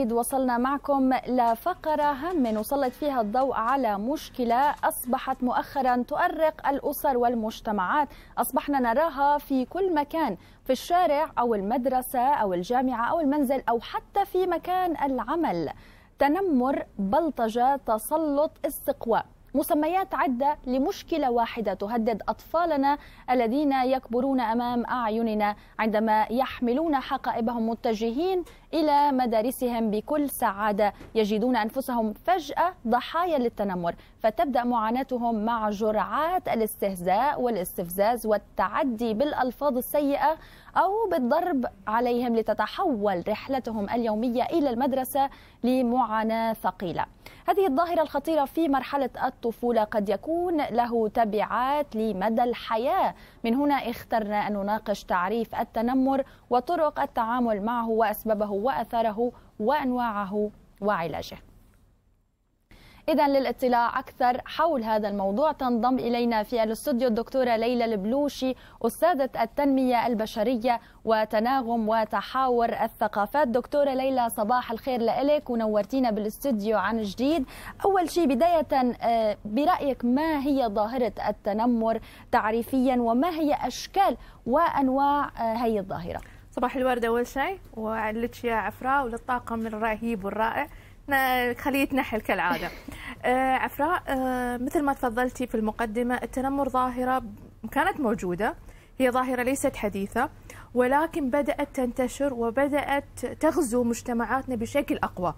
أكيد وصلنا معكم لفقرة هامة نسلط فيها الضوء على مشكلة أصبحت مؤخرا تؤرق الأسر والمجتمعات أصبحنا نراها في كل مكان في الشارع أو المدرسة أو الجامعة أو المنزل أو حتى في مكان العمل تنمر بلطجة تسلط استقواء مسميات عدة لمشكلة واحدة تهدد أطفالنا الذين يكبرون أمام أعيننا عندما يحملون حقائبهم متجهين إلى مدارسهم بكل سعادة يجدون أنفسهم فجأة ضحايا للتنمر فتبدأ معاناتهم مع جرعات الاستهزاء والاستفزاز والتعدي بالألفاظ السيئة أو بالضرب عليهم لتتحول رحلتهم اليومية إلى المدرسة لمعاناة ثقيلة هذه الظاهرة الخطيرة في مرحلة الطفولة قد يكون له تبعات لمدى الحياة من هنا اخترنا أن نناقش تعريف التنمر وطرق التعامل معه وأسبابه وأثره وأنواعه وعلاجه إذا للاطلاع أكثر حول هذا الموضوع تنضم إلينا في الاستوديو الدكتورة ليلى البلوشي أستاذة التنمية البشرية وتناغم وتحاور الثقافات دكتورة ليلى صباح الخير لإلك ونورتينا بالاستوديو عن جديد أول شيء بداية آه، برأيك ما هي ظاهرة التنمر تعريفيا وما هي أشكال وأنواع هي آه، الظاهرة صباح الورد أول شيء وعلتش يا عفراء وللطاقم الرهيب والرائع خليت نحل كالعادة آه، عفراء آه، مثل ما تفضلتي في المقدمة التنمر ظاهرة كانت موجودة هي ظاهرة ليست حديثة ولكن بدأت تنتشر وبدأت تغزو مجتمعاتنا بشكل أقوى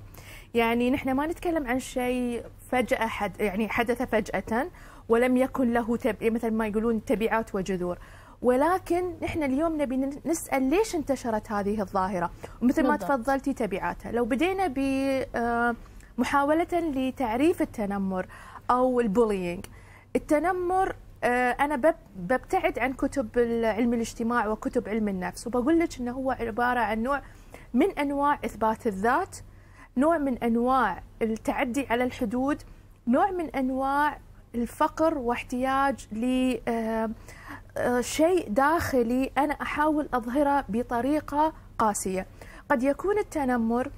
يعني نحن ما نتكلم عن شيء فجأة حد يعني حدث فجأة ولم يكن له تب... مثل ما يقولون تبعات وجذور ولكن نحن اليوم نبي نسأل ليش انتشرت هذه الظاهرة ومثل ما تفضلتي تبعاتها لو بدينا ب آه، محاولة لتعريف التنمر أو البولينج التنمر آه، أنا ببتعد عن كتب علم الاجتماع وكتب علم النفس وبقول لك أنه هو عبارة عن نوع من أنواع إثبات الذات نوع من أنواع التعدي على الحدود نوع من أنواع الفقر واحتياج ل آه، آه، شيء داخلي أنا أحاول أظهره بطريقة قاسية قد يكون التنمر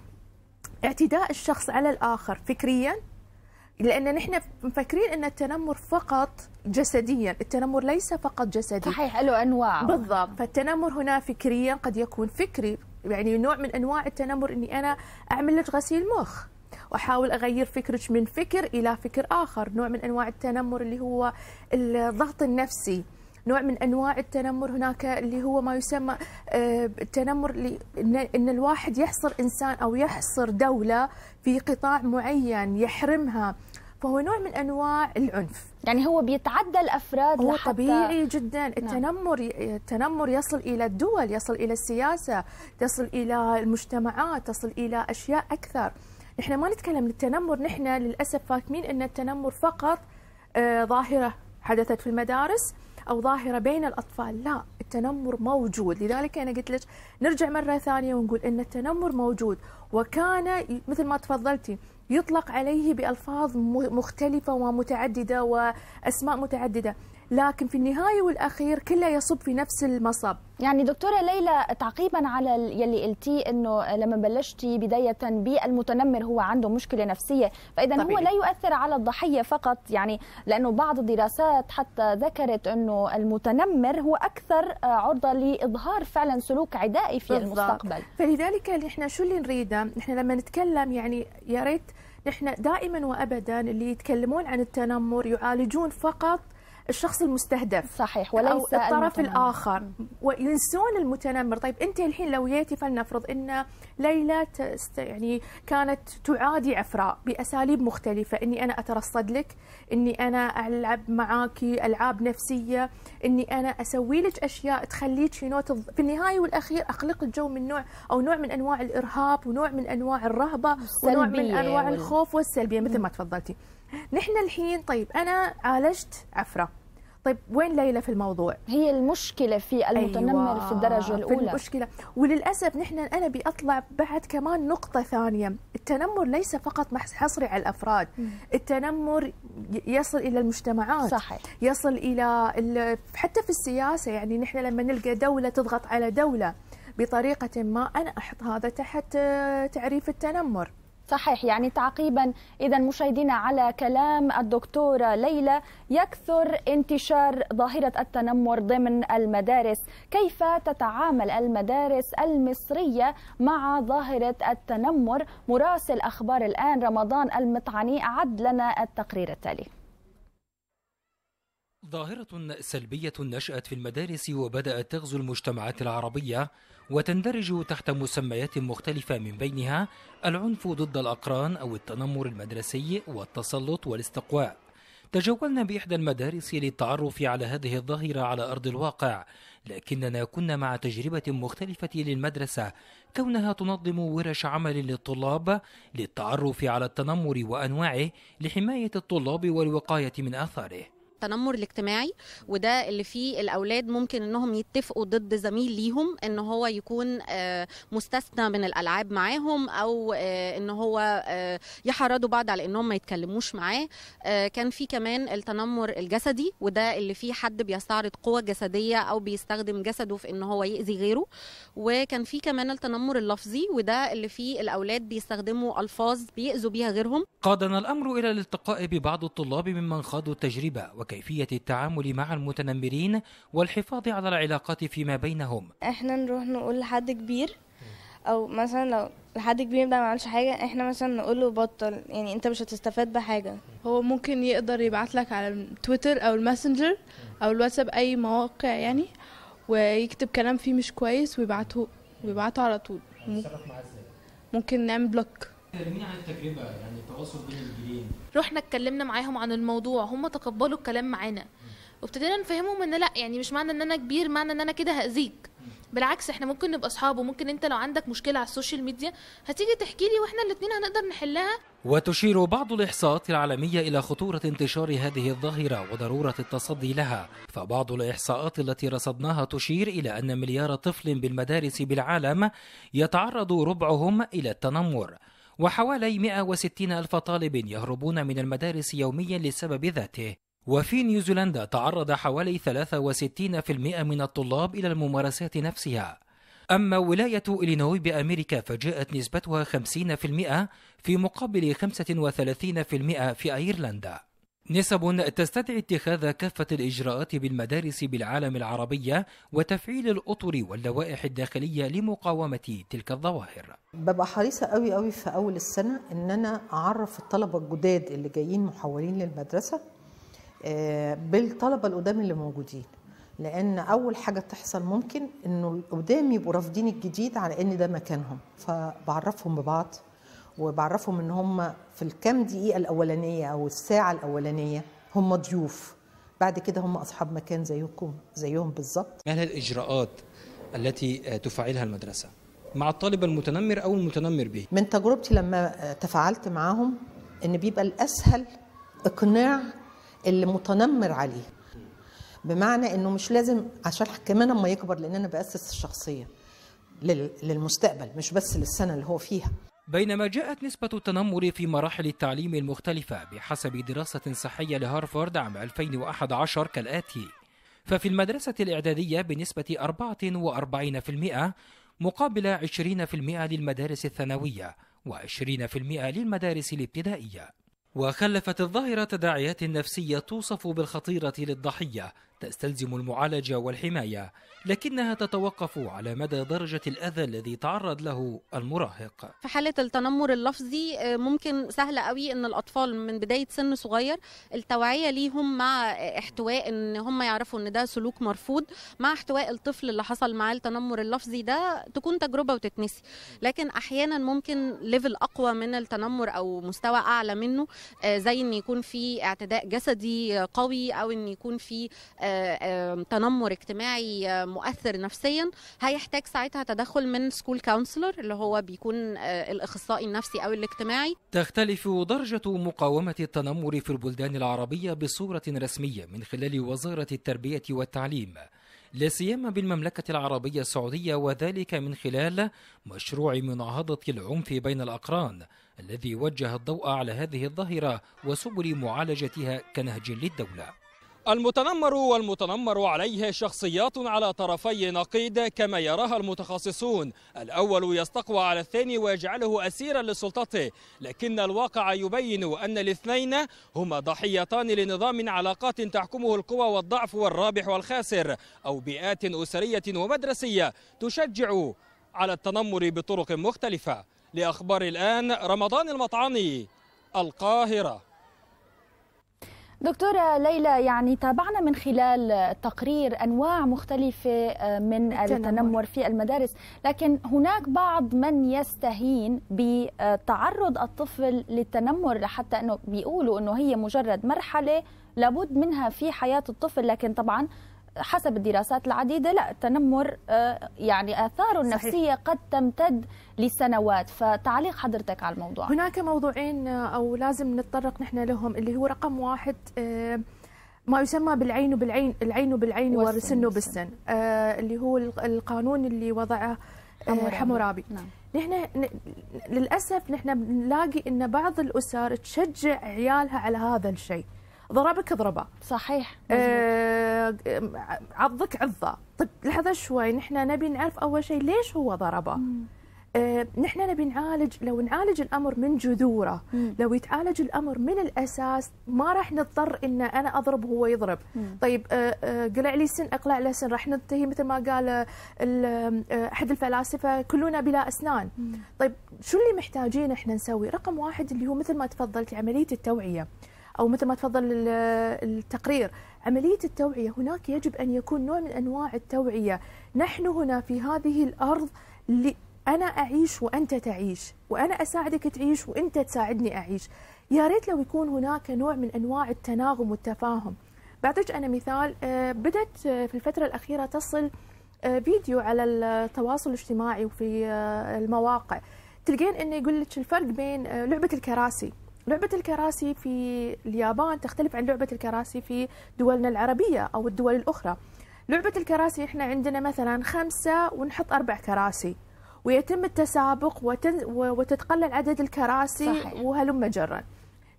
اعتداء الشخص على الآخر فكريا لان نحن مفكرين ان التنمر فقط جسديا التنمر ليس فقط جسدي صحيح له انواع بالضبط فالتنمر هنا فكريا قد يكون فكري يعني نوع من انواع التنمر اني انا اعمل لك غسيل مخ واحاول اغير فكرك من فكر الى فكر اخر نوع من انواع التنمر اللي هو الضغط النفسي نوع من انواع التنمر هناك اللي هو ما يسمى التنمر آه، ان الواحد يحصر انسان او يحصر دوله في قطاع معين يحرمها فهو نوع من انواع العنف يعني هو بيتعدى الافراد هو لحتى طبيعي جدا نعم. التنمر نعم. التنمر يصل الى الدول يصل الى السياسه تصل الى المجتمعات تصل الى اشياء اكثر نحن ما نتكلم التنمر نحن للاسف فاهمين ان التنمر فقط آه، ظاهره حدثت في المدارس أو ظاهرة بين الأطفال لا التنمر موجود لذلك أنا قلت لك نرجع مرة ثانية ونقول أن التنمر موجود وكان مثل ما تفضلتي يطلق عليه بألفاظ مختلفة ومتعددة وأسماء متعددة لكن في النهاية والأخير كله يصب في نفس المصب يعني دكتورة ليلى تعقيبا على يلي قلتيه انه لما بلشتي بداية بالمتنمر هو عنده مشكلة نفسية، فإذا هو لا يؤثر على الضحية فقط يعني لأنه بعض الدراسات حتى ذكرت انه المتنمر هو أكثر آه، عرضة لإظهار فعلا سلوك عدائي في بالضبط. المستقبل. فلذلك نحن شو اللي نريده؟ نحن لما نتكلم يعني يا ريت نحن دائما وابدا اللي يتكلمون عن التنمر يعالجون فقط الشخص المستهدف صحيح وليس أو الطرف المتنمر. الآخر وينسون المتنمر طيب أنت الحين لو جيتي فلنفرض أن ليلى تست يعني كانت تعادي عفراء بأساليب مختلفة أني أنا أترصد لك أني أنا ألعب معك ألعاب نفسية أني أنا أسوي لك أشياء تخليك في نوت في النهاية والأخير أخلق الجو من نوع أو نوع من أنواع الإرهاب ونوع من أنواع الرهبة ونوع من أنواع الخوف والسلبية مثل ما تفضلتي نحن الحين طيب انا عالجت عفره طيب وين ليلى في الموضوع؟ هي المشكله في المتنمر أيوة في الدرجه الاولى في المشكله وللاسف نحن انا بأطلع بعد كمان نقطه ثانيه، التنمر ليس فقط حصري على الافراد، مم. التنمر يصل الى المجتمعات صحيح يصل الى حتى في السياسه يعني نحن لما نلقى دوله تضغط على دوله بطريقه ما انا احط هذا تحت آه، تعريف التنمر. صحيح يعني تعقيبا اذا مشاهدينا على كلام الدكتوره ليلى يكثر انتشار ظاهره التنمر ضمن المدارس كيف تتعامل المدارس المصريه مع ظاهره التنمر مراسل اخبار الان رمضان المطعني اعد لنا التقرير التالي ظاهرة سلبية نشأت في المدارس وبدأت تغزو المجتمعات العربية وتندرج تحت مسميات مختلفة من بينها العنف ضد الأقران أو التنمر المدرسي والتسلط والاستقواء. تجولنا بإحدى المدارس للتعرف على هذه الظاهرة على أرض الواقع، لكننا كنا مع تجربة مختلفة للمدرسة كونها تنظم ورش عمل للطلاب للتعرف على التنمر وأنواعه لحماية الطلاب والوقاية من آثاره. التنمر الاجتماعي وده اللي فيه الاولاد ممكن انهم يتفقوا ضد زميل ليهم ان هو يكون آه، مستثنى من الالعاب معاهم او آه، ان هو آه، يحرضوا بعض على انهم ما يتكلموش معاه كان في كمان التنمر الجسدي وده اللي فيه حد بيستعرض قوة جسدية او بيستخدم جسده في ان هو يأذي غيره وكان في كمان التنمر اللفظي وده اللي فيه الاولاد بيستخدموا الفاظ بيأذوا بيها غيرهم قادنا الامر الى الالتقاء ببعض الطلاب ممن خاضوا التجربة وكيفية التعامل مع المتنمرين والحفاظ على العلاقات فيما بينهم احنا نروح نقول لحد كبير او مثلا لو لحد كبير ده ما عملش حاجه احنا مثلا نقول له بطل يعني انت مش هتستفاد بحاجه هو ممكن يقدر يبعت لك على تويتر او الماسنجر او الواتساب اي مواقع يعني ويكتب كلام فيه مش كويس ويبعته ويبعته على طول ممكن نعمل بلوك كلميني عن التجربه يعني التواصل بين الجيلين رحنا اتكلمنا معاهم عن الموضوع هم تقبلوا الكلام معانا وابتدينا نفهمهم ان لا يعني مش معنى ان انا كبير معنى ان انا كده هاذيك بالعكس احنا ممكن نبقى اصحاب وممكن انت لو عندك مشكله على السوشيال ميديا هتيجي تحكي لي واحنا الاثنين هنقدر نحلها وتشير بعض الاحصاءات العالميه الى خطوره انتشار هذه الظاهره وضروره التصدي لها فبعض الاحصاءات التي رصدناها تشير الى ان مليار طفل بالمدارس بالعالم يتعرض ربعهم الى التنمر وحوالي 160 ألف طالب يهربون من المدارس يوميا للسبب ذاته وفي نيوزيلندا تعرض حوالي 63% من الطلاب إلى الممارسات نفسها أما ولاية إلينوي بأمريكا فجاءت نسبتها 50% في مقابل 35% في أيرلندا نسب تستدعي اتخاذ كافة الإجراءات بالمدارس بالعالم العربية وتفعيل الأطر واللوائح الداخلية لمقاومة تلك الظواهر ببقى حريصة قوي قوي في أول السنة إن أنا أعرف الطلبة الجداد اللي جايين محولين للمدرسة آه، بالطلبة القدام اللي موجودين لان اول حاجه تحصل ممكن انه القدام يبقوا رافضين الجديد على ان ده مكانهم فبعرفهم ببعض وبعرفهم ان هم في الكام دقيقه الاولانيه او الساعه الاولانيه هم ضيوف بعد كده هم اصحاب مكان زيكم زيهم بالظبط ما هي الاجراءات التي تفعلها المدرسه مع الطالب المتنمر او المتنمر به من تجربتي لما تفاعلت معاهم ان بيبقى الاسهل اقناع اللي متنمر عليه بمعنى انه مش لازم عشان كمان اما يكبر لان انا باسس الشخصيه للمستقبل مش بس للسنه اللي هو فيها بينما جاءت نسبة التنمر في مراحل التعليم المختلفة بحسب دراسة صحية لهارفارد عام 2011 كالآتي ففي المدرسة الإعدادية بنسبة 44% مقابل 20% للمدارس الثانوية و20% للمدارس الابتدائية وخلفت الظاهرة تداعيات نفسية توصف بالخطيرة للضحية تستلزم المعالجة والحماية لكنها تتوقف على مدى درجة الأذى الذي تعرض له المراهق في حالة التنمر اللفظي آه، ممكن سهل قوي أن الأطفال من بداية سن صغير التوعية ليهم مع احتواء أن هم يعرفوا أن ده سلوك مرفوض مع احتواء الطفل اللي حصل معاه التنمر اللفظي ده تكون تجربة وتتنسي لكن أحيانا ممكن ليفل أقوى من التنمر أو مستوى أعلى منه آه، زي أن يكون في اعتداء جسدي قوي أو أن يكون في آه، آه، آه، تنمر اجتماعي آه، مؤثر نفسيا هيحتاج ساعتها تدخل من سكول كونسلر اللي هو بيكون الاخصائي النفسي او الاجتماعي تختلف درجه مقاومه التنمر في البلدان العربيه بصوره رسميه من خلال وزاره التربيه والتعليم لا سيما بالمملكة العربية السعودية وذلك من خلال مشروع مناهضة العنف بين الأقران الذي وجه الضوء على هذه الظاهرة وسبل معالجتها كنهج للدولة المتنمر والمتنمر عليه شخصيات على طرفي نقيض كما يراها المتخصصون الأول يستقوى على الثاني ويجعله أسيرا لسلطته لكن الواقع يبين أن الاثنين هما ضحيتان لنظام علاقات تحكمه القوى والضعف والرابح والخاسر أو بيئات أسرية ومدرسية تشجع على التنمر بطرق مختلفة لأخبار الآن رمضان المطعني القاهرة دكتورة ليلى يعني تابعنا من خلال تقرير أنواع مختلفة آه، من التنمر في المدارس لكن هناك بعض من يستهين بتعرض الطفل للتنمر لحتى أنه بيقولوا أنه هي مجرد مرحلة لابد منها في حياة الطفل لكن طبعا حسب الدراسات العديدة لا التنمر آه، يعني آثاره النفسية قد تمتد لسنوات فتعليق حضرتك على الموضوع هناك موضوعين آه، أو لازم نتطرق نحن لهم اللي هو رقم واحد آه، ما يسمى بالعين بالعين العين بالعين والسن بالسن اللي هو القانون اللي وضعه حمورابي نعم. نحن للأسف نحن بنلاقي أن بعض الأسر تشجع عيالها على هذا الشيء ضربك ضربه صحيح آه عضك عضه طيب لحظه شوي نحن نبي نعرف اول شيء ليش هو ضربه آه، نحن نبي نعالج لو نعالج الامر من جذوره مم. لو يتعالج الامر من الاساس ما راح نضطر ان انا اضرب وهو يضرب مم. طيب آه،, آه، قلع لي سن اقلع له سن راح ننتهي مثل ما قال آه، آه، احد الفلاسفه كلنا بلا اسنان مم. طيب شو اللي محتاجين احنا نسوي رقم واحد اللي هو مثل ما تفضلت عمليه التوعيه او مثل ما تفضل التقرير عمليه التوعيه هناك يجب ان يكون نوع من انواع التوعيه نحن هنا في هذه الارض انا اعيش وانت تعيش وانا اساعدك تعيش وانت تساعدني اعيش يا ريت لو يكون هناك نوع من انواع التناغم والتفاهم بعطيك انا مثال آه، بدات آه، في الفتره الاخيره تصل آه، فيديو على التواصل الاجتماعي وفي المواقع تلقين انه يقول لك الفرق بين لعبه الكراسي لعبة الكراسي في اليابان تختلف عن لعبة الكراسي في دولنا العربية أو الدول الأخرى لعبة الكراسي إحنا عندنا مثلا خمسة ونحط أربع كراسي ويتم التسابق وتن... وتتقلل عدد الكراسي صحيح. وهلم جرا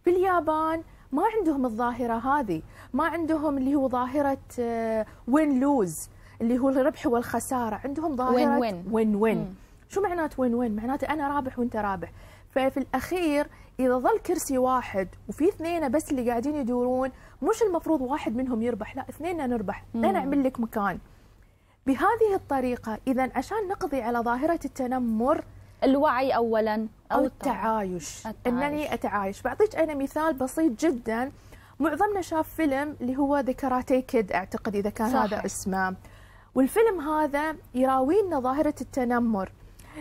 في اليابان ما عندهم الظاهرة هذه ما عندهم اللي هو ظاهرة آه، وين لوز اللي هو الربح والخسارة عندهم ظاهرة وين وين, وين, وين. شو معناته وين وين معناته انا رابح وانت رابح ففي الاخير اذا ظل كرسي واحد وفي اثنين بس اللي قاعدين يدورون مش المفروض واحد منهم يربح لا اثنين نربح انا اعمل لك مكان بهذه الطريقه اذا عشان نقضي على ظاهره التنمر الوعي اولا او, التعايش. التعايش انني اتعايش بعطيك انا مثال بسيط جدا معظمنا شاف فيلم اللي هو ذا كاراتيه كيد اعتقد اذا كان صحيح. هذا اسمه والفيلم هذا يراوينا ظاهره التنمر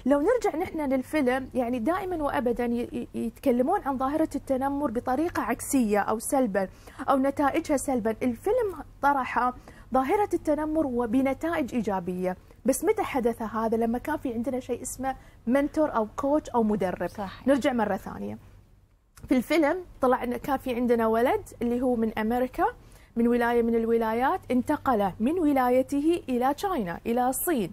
لو نرجع نحن للفيلم يعني دائما وابدا يتكلمون عن ظاهره التنمر بطريقه عكسيه او سلبا او نتائجها سلبا، الفيلم طرح ظاهره التنمر وبنتائج ايجابيه، بس متى حدث هذا؟ لما كان في عندنا شيء اسمه منتور او كوتش او مدرب. صح. نرجع مره ثانيه. في الفيلم طلع كان في عندنا ولد اللي هو من امريكا من ولايه من الولايات انتقل من ولايته الى تشاينا الى الصين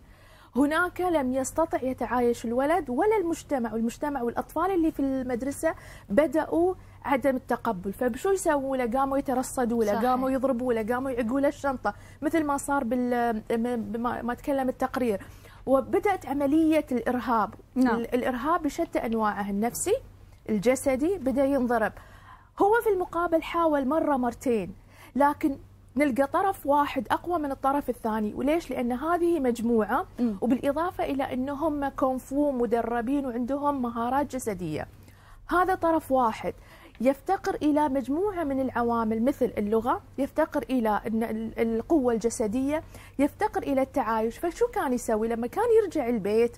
هناك لم يستطع يتعايش الولد ولا المجتمع والمجتمع والأطفال اللي في المدرسة بدأوا عدم التقبل فبشو يسووا له قاموا يترصدوا له قاموا يضربوا له قاموا يعقوا له الشنطة مثل ما صار بال ما تكلم التقرير وبدأت عملية الإرهاب نعم. الإرهاب بشتى أنواعه النفسي الجسدي بدأ ينضرب هو في المقابل حاول مرة مرتين لكن نلقى طرف واحد اقوى من الطرف الثاني وليش لان هذه مجموعه وبالاضافه الى انهم كونفو مدربين وعندهم مهارات جسديه هذا طرف واحد يفتقر الى مجموعه من العوامل مثل اللغه، يفتقر الى القوه الجسديه، يفتقر الى التعايش، فشو كان يسوي لما كان يرجع البيت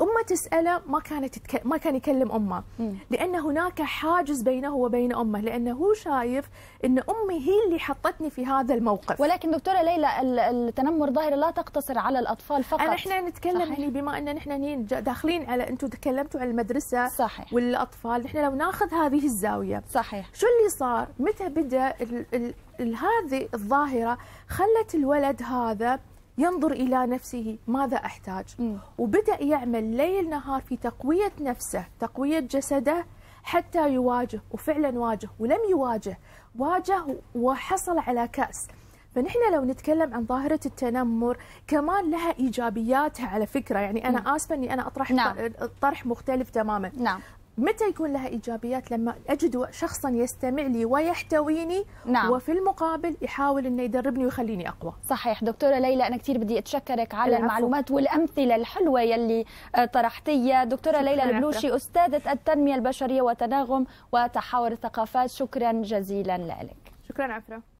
امه تساله ما كانت تتك... ما كان يكلم امه لان هناك حاجز بينه وبين امه لانه هو شايف ان امي هي اللي حطتني في هذا الموقف ولكن دكتوره ليلى التنمر ظاهره لا تقتصر على الاطفال فقط احنا نتكلم صحيح. بما ان نحن داخلين على انتم تكلمتوا عن المدرسه صحيح. والاطفال نحن لو ناخذ هذه الزاويه صحيح شو اللي صار متى بدا ال... ال... هذه الظاهره خلت الولد هذا ينظر إلى نفسه ماذا أحتاج م. وبدأ يعمل ليل نهار في تقوية نفسه تقوية جسده حتى يواجه وفعلا واجه ولم يواجه واجه وحصل على كأس فنحن لو نتكلم عن ظاهرة التنمر كمان لها إيجابياتها على فكرة يعني أنا آسفة أني أنا أطرح نعم. طرح مختلف تماما نعم. متى يكون لها ايجابيات لما اجد شخصا يستمع لي ويحتويني نعم. وفي المقابل يحاول انه يدربني ويخليني اقوى صحيح دكتوره ليلى انا كثير بدي اتشكرك على العفو. المعلومات والامثله الحلوه يلي آه، طرحتيها دكتوره ليلى البلوشي استاذه التنميه البشريه وتناغم وتحاور الثقافات شكرا جزيلا لك شكرا عفره